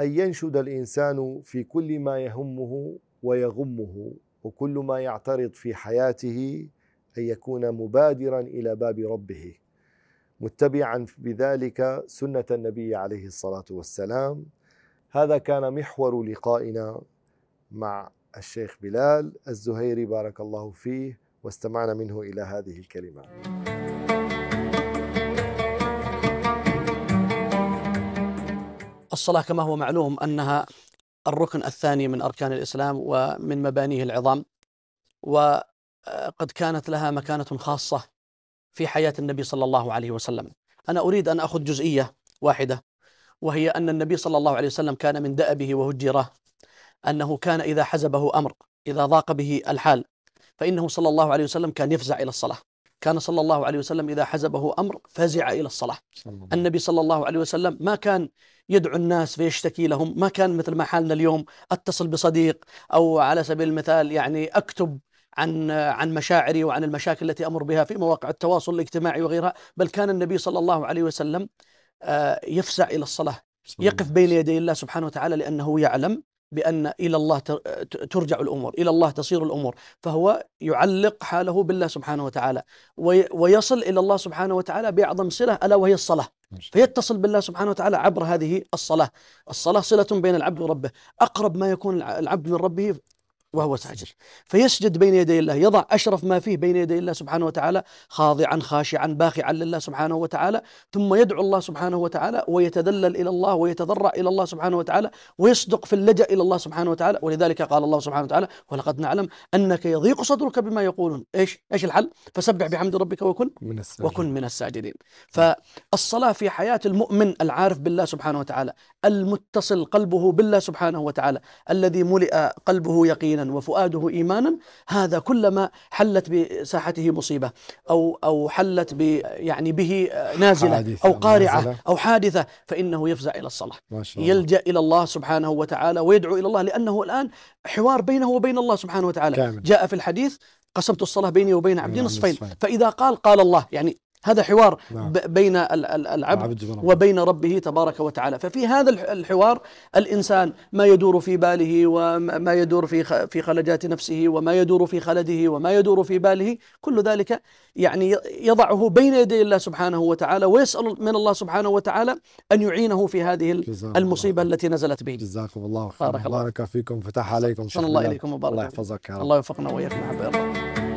أن ينشد الإنسان في كل ما يهمه ويغمه وكل ما يعترض في حياته أن يكون مبادرا إلى باب ربه متبعا بذلك سنة النبي عليه الصلاة والسلام هذا كان محور لقائنا مع الشيخ بلال الزهيري بارك الله فيه واستمعنا منه إلى هذه الكلمات الصلاة كما هو معلوم أنها الركن الثاني من أركان الإسلام ومن مبانيه العظام وقد كانت لها مكانة خاصة في حياة النبي صلى الله عليه وسلم أنا أريد أن أخذ جزئية واحدة وهي أن النبي صلى الله عليه وسلم كان من دأبه وهجره أنه كان إذا حزبه أمر إذا ضاق به الحال فإنه صلى الله عليه وسلم كان يفزع إلى الصلاة كان صلى الله عليه وسلم إذا حزبه أمر فزع إلى الصلاة النبي صلى الله عليه وسلم ما كان يدعو الناس فيشتكي لهم ما كان مثل ما حالنا اليوم أتصل بصديق أو على سبيل المثال يعني أكتب عن عن مشاعري وعن المشاكل التي امر بها في مواقع التواصل الاجتماعي وغيرها، بل كان النبي صلى الله عليه وسلم آه، يفزع الى الصلاه، يقف بين يدي الله سبحانه وتعالى لانه يعلم بأن إلى الله ترجع الأمور إلى الله تصير الأمور فهو يعلق حاله بالله سبحانه وتعالى ويصل إلى الله سبحانه وتعالى بأعظم صلة ألا وهي الصلاة فيتصل بالله سبحانه وتعالى عبر هذه الصلاة الصلاة صلة بين العبد وربه أقرب ما يكون العبد من ربه وهو ساجد فيسجد بين يدي الله يضع أشرف ما فيه بين يدي الله سبحانه وتعالى خاضعا خاشعا باخعا لله سبحانه وتعالى ثم يدعو الله سبحانه وتعالى ويتذلل إلى الله ويتضرع إلى الله سبحانه وتعالى ويصدق في اللجأ إلى الله سبحانه وتعالى ولذلك قال الله سبحانه وتعالى ولقد نعلم أنك يضيق صدرك بما يقولون إيش إيش الحل فسبح بحمد ربك وكن من الساجدين. وكن من الساجدين فالصلاة في حياة المؤمن العارف بالله سبحانه وتعالى المتصل قلبه بالله سبحانه وتعالى الذي ملئ قلبه يقينا وفؤاده إيمانا هذا كلما حلت بساحته مصيبة أو أو حلت ب يعني به نازلة أو قارعة نازلة أو حادثة فإنه يفزع إلى الصلاة ما شاء الله يلجأ إلى الله سبحانه وتعالى ويدعو إلى الله لأنه الآن حوار بينه وبين الله سبحانه وتعالى كامل. جاء في الحديث قسمت الصلاة بيني وبين عبدي نصفين فإذا قال قال الله يعني هذا حوار نعم. بين نعم، العبد وبين ربه تبارك وتعالى ففي هذا الحوار الإنسان ما يدور في باله وما يدور في في خلجات نفسه وما يدور في خلده وما يدور في باله كل ذلك يعني يضعه بين يدي الله سبحانه وتعالى ويسأل من الله سبحانه وتعالى أن يعينه في هذه المصيبة الله. التي نزلت به جزاكم الله خير بارك الله. فيكم فتح عليكم شكرا الله إليكم الله يحفظك يا رب الله يوفقنا وإياكم أحبائي الله